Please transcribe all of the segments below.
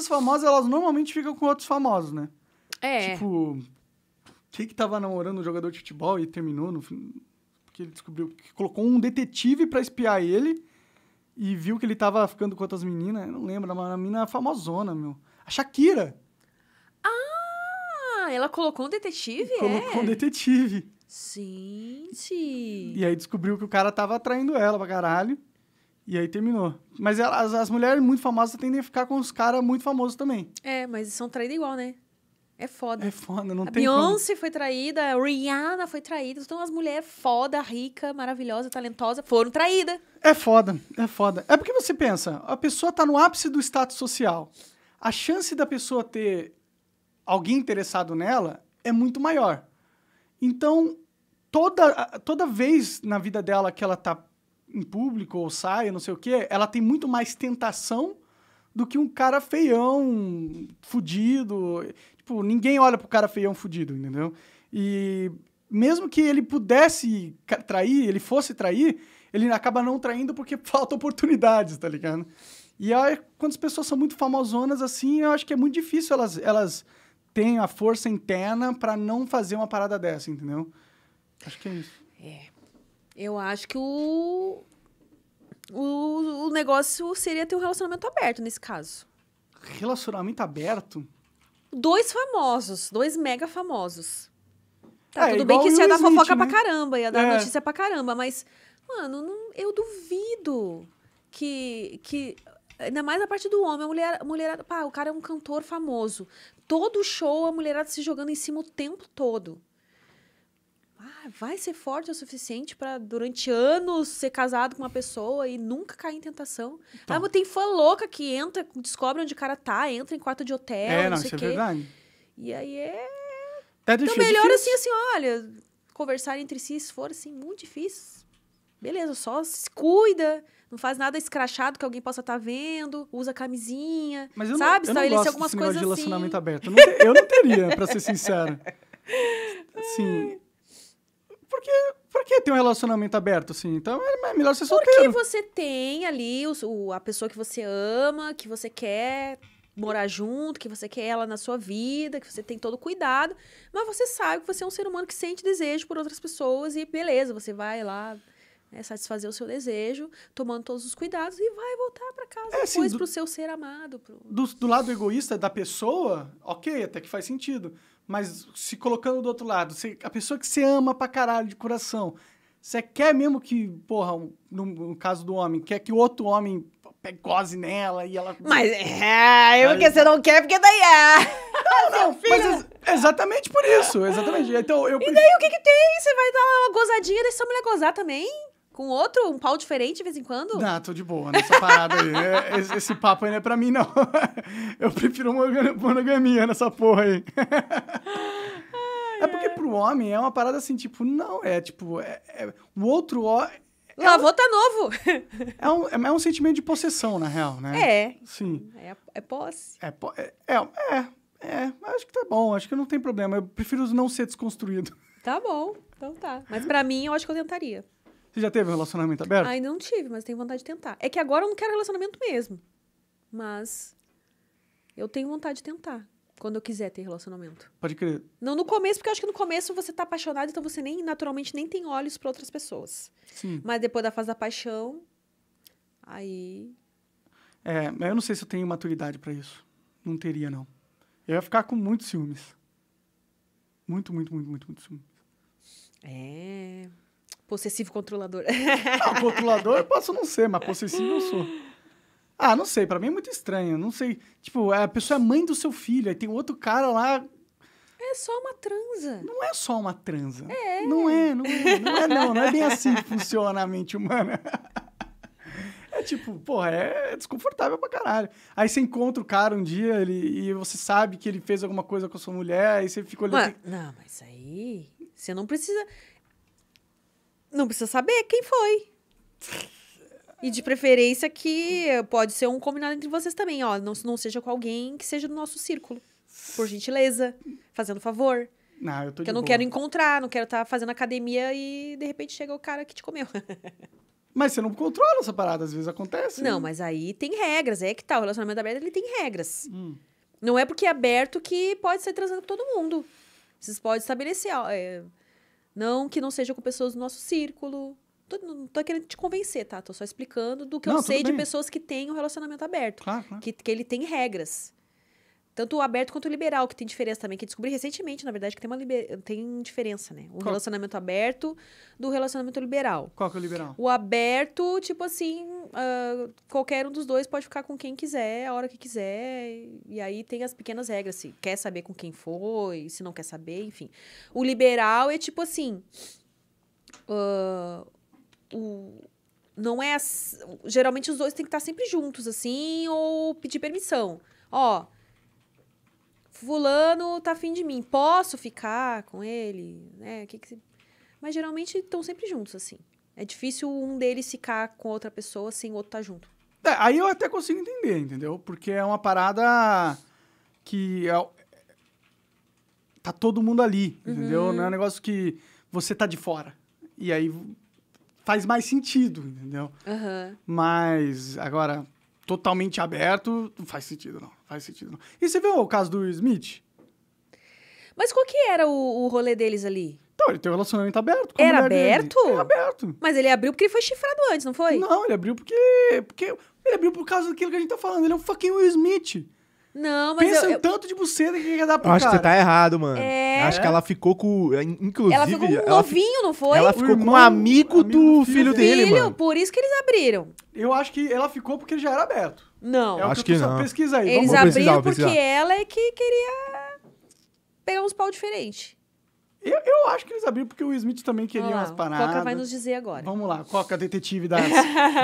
as famosas, elas normalmente ficam com outros famosos, né? É. Tipo, quem que tava namorando um jogador de futebol e terminou no Porque ele descobriu que colocou um detetive para espiar ele e viu que ele tava ficando com outras meninas. Eu não lembro, uma menina famosona, meu. A Shakira. Ah, ela colocou um detetive, é? Colocou é? um detetive. Gente. E aí descobriu que o cara tava atraindo ela pra caralho. E aí terminou. Mas elas, as mulheres muito famosas tendem a ficar com os caras muito famosos também. É, mas são traídas igual, né? É foda. É foda, não a tem Beyoncé como. foi traída, Rihanna foi traída. Então as mulheres foda, rica, maravilhosa, talentosa, foram traídas. É foda, é foda. É porque você pensa, a pessoa tá no ápice do status social. A chance da pessoa ter alguém interessado nela é muito maior. Então, toda, toda vez na vida dela que ela tá em público ou saia, não sei o quê, ela tem muito mais tentação do que um cara feião, fudido. Tipo, ninguém olha pro cara feião fudido, entendeu? E mesmo que ele pudesse trair, ele fosse trair, ele acaba não traindo porque falta oportunidades, tá ligado? E aí, quando as pessoas são muito famosonas assim, eu acho que é muito difícil elas, elas têm a força interna para não fazer uma parada dessa, entendeu? Acho que é isso. É. Eu acho que o, o, o negócio seria ter um relacionamento aberto nesse caso. Relacionamento aberto? Dois famosos, dois mega famosos. Tá, é, tudo bem que isso ia dar Smith, fofoca né? pra caramba, ia dar é. notícia pra caramba, mas, mano, não, eu duvido que, que. Ainda mais a parte do homem, a mulher, a mulher. Pá, o cara é um cantor famoso. Todo show, a mulherada se jogando em cima o tempo todo. Ah, vai ser forte o suficiente para durante anos ser casado com uma pessoa e nunca cair em tentação. Então. Ah, mas tem fã louca que entra, descobre onde o cara tá, entra em quarto de hotel, é, não, não sei é o quê. É verdade. E aí é. é então, melhor assim, assim, olha, conversar entre si, se for assim, muito difícil. Beleza, só se cuida. Não faz nada escrachado que alguém possa estar tá vendo, usa camisinha, mas eu sabe? Não, eu não gosto algumas desse coisas de assim. relacionamento assim. aberto. Eu não, eu não teria, para ser sincero. Sim, porque por que ter um relacionamento aberto assim? Então é, é melhor ser solteiro. Porque você tem ali o, o, a pessoa que você ama, que você quer morar junto, que você quer ela na sua vida, que você tem todo o cuidado, mas você sabe que você é um ser humano que sente desejo por outras pessoas e beleza, você vai lá né, satisfazer o seu desejo, tomando todos os cuidados e vai voltar para casa é, assim, depois assim, do, pro seu ser amado. Pro... Do, do lado egoísta da pessoa, ok, até que faz sentido. Mas se colocando do outro lado, você, a pessoa que você ama pra caralho de coração, você quer mesmo que, porra, no, no caso do homem, quer que o outro homem pegose nela e ela. Mas é, eu que você não quer, porque daí é. Não, mas ex exatamente por isso, exatamente. Então, eu... E daí o que, que tem? Você vai dar uma gozadinha, deixa mulher gozar também? com outro, um pau diferente de vez em quando? Não, tô de boa nessa parada aí. É, esse, esse papo aí não é pra mim, não. Eu prefiro monogamia nessa porra aí. outro homem é uma parada assim, tipo, não, é tipo, é, é o outro homem. É avô tá novo. é, um, é, é um sentimento de possessão, na real, né? É. Sim. É, é posse. É, é, é, é, é, acho que tá bom, acho que não tem problema. Eu prefiro não ser desconstruído. Tá bom, então tá. Mas para mim, eu acho que eu tentaria. Você já teve um relacionamento aberto? ainda não tive, mas tenho vontade de tentar. É que agora eu não quero relacionamento mesmo. Mas eu tenho vontade de tentar. Quando eu quiser ter relacionamento. Pode crer. Não no começo, porque eu acho que no começo você tá apaixonado, então você nem naturalmente nem tem olhos para outras pessoas. Sim. Mas depois da fase da paixão, aí. É, eu não sei se eu tenho maturidade para isso. Não teria, não. Eu ia ficar com muitos ciúmes. Muito, muito, muito, muito, muito ciúmes. É. Possessivo controlador. Não, ah, controlador eu posso não ser, mas possessivo eu sou. Ah, não sei, para mim é muito estranho. Não sei. Tipo, a pessoa é mãe do seu filho, aí tem outro cara lá. É só uma transa. Não é só uma transa. É. Não é, não é, não é, não. Não é bem assim que funciona a mente humana. É tipo, porra, é desconfortável pra caralho. Aí você encontra o cara um dia ele, e você sabe que ele fez alguma coisa com a sua mulher, aí você fica olhando. Mas, Não, mas aí. Você não precisa. Não precisa saber quem foi. E de preferência que pode ser um combinado entre vocês também, ó. Não, não seja com alguém que seja do nosso círculo. Por gentileza, fazendo favor. Não, eu tô Porque eu não boa. quero encontrar, não quero estar tá fazendo academia e de repente chega o cara que te comeu. mas você não controla essa parada, às vezes acontece. Né? Não, hein? mas aí tem regras. É que tá, o relacionamento aberto ele tem regras. Hum. Não é porque é aberto que pode ser transando com todo mundo. Vocês podem estabelecer, ó, é... não que não seja com pessoas do nosso círculo, tô, não tô querendo te convencer, tá? Tô só explicando do que não, eu sei bem. de pessoas que têm um relacionamento aberto. Claro, claro. Que, que ele tem regras. Tanto o aberto quanto o liberal, que tem diferença também, que descobri recentemente, na verdade, que tem uma liber... tem diferença, né? O Qual? relacionamento aberto do relacionamento liberal. Qual que é o liberal? O aberto, tipo assim, uh, qualquer um dos dois pode ficar com quem quiser, a hora que quiser. E aí tem as pequenas regras, se quer saber com quem foi, se não quer saber, enfim. O liberal é tipo assim. Uh, o não é geralmente os dois têm que estar sempre juntos assim ou pedir permissão. Ó, fulano tá afim de mim, posso ficar com ele, né? Que que Mas geralmente estão sempre juntos assim. É difícil um deles ficar com outra pessoa sem o outro estar tá junto. É, aí eu até consigo entender, entendeu? Porque é uma parada que é... tá todo mundo ali, uhum. entendeu? Não é um negócio que você tá de fora. E aí faz mais sentido, entendeu? Uhum. Mas agora, totalmente aberto, não faz sentido, não. Faz sentido, não. E você viu o caso do Smith? Mas qual que era o, o rolê deles ali? Então, ele tem um relacionamento aberto. Com era aberto? Era aberto. Mas ele abriu porque ele foi chifrado antes, não foi? Não, ele abriu porque. porque ele abriu por causa daquilo que a gente tá falando. Ele é um fucking Will Smith. Não, mas Pensa eu, eu... o tanto de buceta que ia dar pra acho cara. Acho que você tá errado, mano. É... Acho que ela ficou com... É, inclusive... Ela ficou com um novinho, não foi? Ela ficou irmão, com um amigo, do, amigo do filho, filho dele, filho, mano. Por isso que eles abriram. Eu acho que ela ficou porque ele já era aberto. Não. É acho que, que não. Pesquisa aí. Eles abriram porque ela é que queria pegar uns pau diferentes. Eu, eu, acho que eles abriram porque o Smith também queria umas paradas. Coca vai nos dizer agora. Vamos lá, Coca, detetive das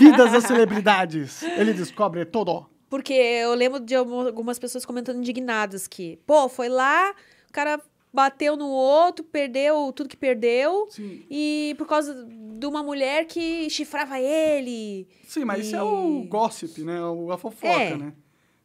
vidas das celebridades. Ele descobre todo. Porque eu lembro de algumas pessoas comentando indignadas que, pô, foi lá, o cara bateu no outro, perdeu tudo que perdeu. Sim. E por causa de uma mulher que chifrava ele. Sim, mas e... isso é o gossip, né? É a fofoca, é. né?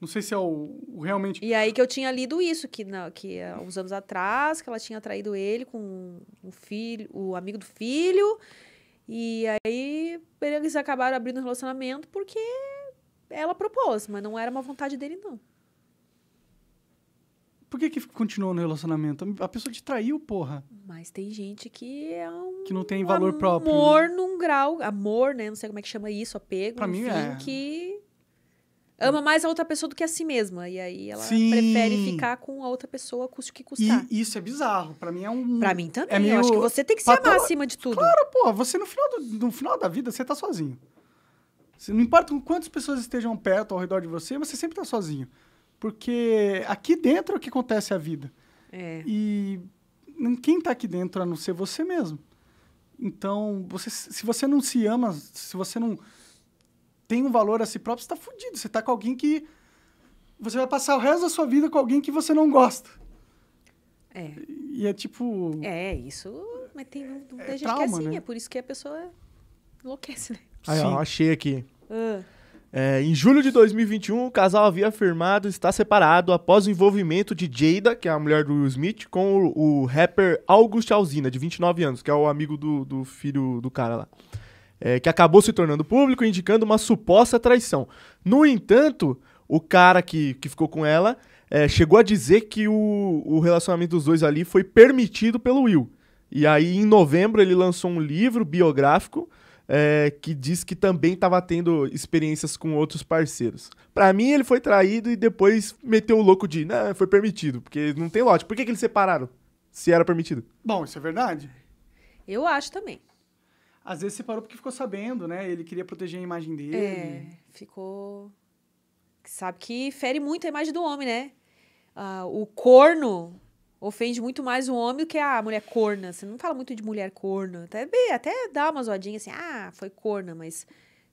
Não sei se é o, o, realmente. E aí que eu tinha lido isso, que, na, que uns anos atrás, que ela tinha traído ele com o filho, o amigo do filho. E aí eles acabaram abrindo um relacionamento porque ela propôs, mas não era uma vontade dele, não. Por que, que continuou no relacionamento? A pessoa te traiu, porra. Mas tem gente que é um. Que não tem valor amor próprio. Amor num grau. Amor, né? Não sei como é que chama isso, apego. Pra enfim, mim é. que. Ama mais a outra pessoa do que a si mesma. E aí ela Sim. prefere ficar com a outra pessoa, custe o que custar. E isso é bizarro. Para mim é um. Pra mim também. É meio... Eu acho que você tem que se pato... amar acima de tudo. Claro, pô. Você no final, do, no final da vida, você tá sozinho. Não importa quantas pessoas estejam perto, ao redor de você, você sempre está sozinho. Porque aqui dentro é o que acontece a vida. É. E quem está aqui dentro a não ser você mesmo. Então, você, se você não se ama, se você não tem um valor a si próprio, você está fudido. Você está com alguém que. Você vai passar o resto da sua vida com alguém que você não gosta. É. E é tipo. É, isso. Mas tem, um é, gente trauma, que é assim, né? é por isso que a pessoa enlouquece, né? Aí, ó, achei aqui. Uh. É, em julho de 2021, o casal havia afirmado estar separado após o envolvimento de Jada, que é a mulher do Will Smith, com o, o rapper August Alzina, de 29 anos, que é o amigo do, do filho do cara lá. É, que acabou se tornando público, indicando uma suposta traição. No entanto, o cara que, que ficou com ela é, chegou a dizer que o, o relacionamento dos dois ali foi permitido pelo Will. E aí, em novembro, ele lançou um livro biográfico é, que diz que também estava tendo experiências com outros parceiros. Para mim, ele foi traído e depois meteu o louco de, não, foi permitido, porque não tem lote. Por que, que eles separaram? Se era permitido. Bom, isso é verdade. Eu acho também. Às vezes separou porque ficou sabendo, né? Ele queria proteger a imagem dele. É, ficou. Sabe que fere muito a imagem do homem, né? Ah, o corno ofende muito mais o homem do que a mulher corna. Você não fala muito de mulher corna. Até, é até dá uma zoadinha assim, ah, foi corna, mas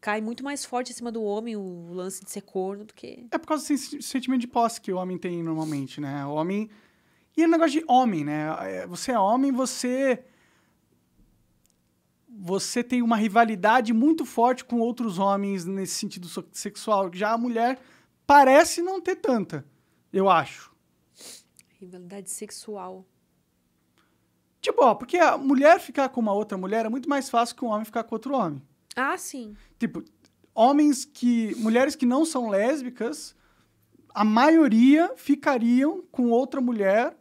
cai muito mais forte em cima do homem o lance de ser corno do que. É por causa desse sentimento de posse que o homem tem normalmente, né? O homem. E é um negócio de homem, né? É, você é homem, você. Você tem uma rivalidade muito forte com outros homens nesse sentido sexual. Já a mulher parece não ter tanta, eu acho. Rivalidade sexual. Tipo, ó, porque a mulher ficar com uma outra mulher é muito mais fácil que um homem ficar com outro homem. Ah, sim. Tipo, homens que. Mulheres que não são lésbicas, a maioria ficariam com outra mulher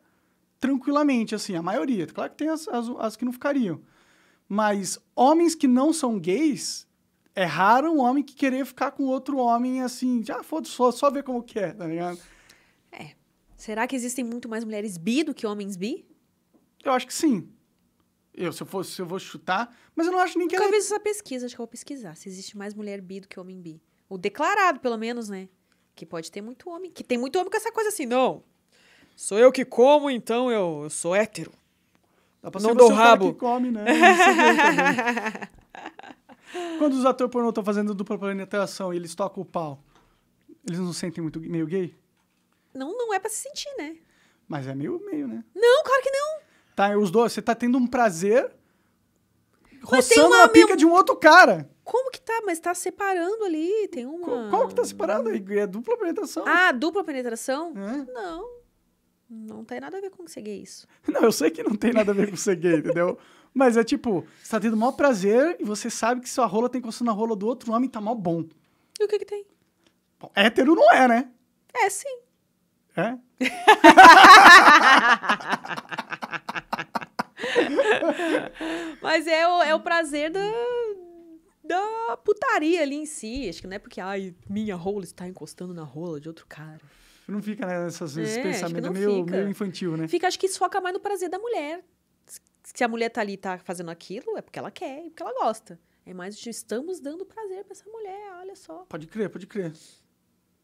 tranquilamente, assim, a maioria. Claro que tem as, as, as que não ficariam. Mas homens que não são gays, é raro um homem que querer ficar com outro homem assim, já ah, foda-se, só, só ver como que é, tá ligado? Será que existem muito mais mulheres bi do que homens bi? Eu acho que sim. Eu, se eu for se eu vou chutar, mas eu não acho ninguém. Nunca ela... fiz essa pesquisa, acho que eu vou pesquisar se existe mais mulher bi do que homem bi. O declarado, pelo menos, né? Que pode ter muito homem. Que tem muito homem com essa coisa assim, não. Sou eu que como, então eu, eu sou hétero. Dá pra não dou rabo. que come, né? É Quando os atores pornô estão fazendo dupla penetração e eles tocam o pau, eles não sentem muito meio gay? Não, não é pra se sentir, né? Mas é meio meio, né? Não, claro que não. Tá, os dois, você tá tendo um prazer Mas roçando uma- a pica de um outro cara. Como que tá? Mas tá separando ali, tem uma... Co- Qual que tá separado aí? É dupla penetração. Ah, dupla penetração? É. Não. Não tem nada a ver com ser gay isso. Não, eu sei que não tem nada a ver com ser gay, entendeu? Mas é tipo, você tá tendo o maior prazer e você sabe que sua rola tem coçando a rola do outro homem e tá mó bom. E o que que tem? Bom, hétero não é, né? É, sim. É? Mas é o, é o prazer da, da putaria ali em si. Acho que não é porque, ai, minha rola está encostando na rola de outro cara. Não fica né, nessas né, é, pensamentos meio, meio infantil, né? Fica, acho que isso foca mais no prazer da mulher. Se a mulher tá ali tá fazendo aquilo, é porque ela quer é porque ela gosta. É mais de estamos dando prazer para essa mulher, olha só. Pode crer, pode crer.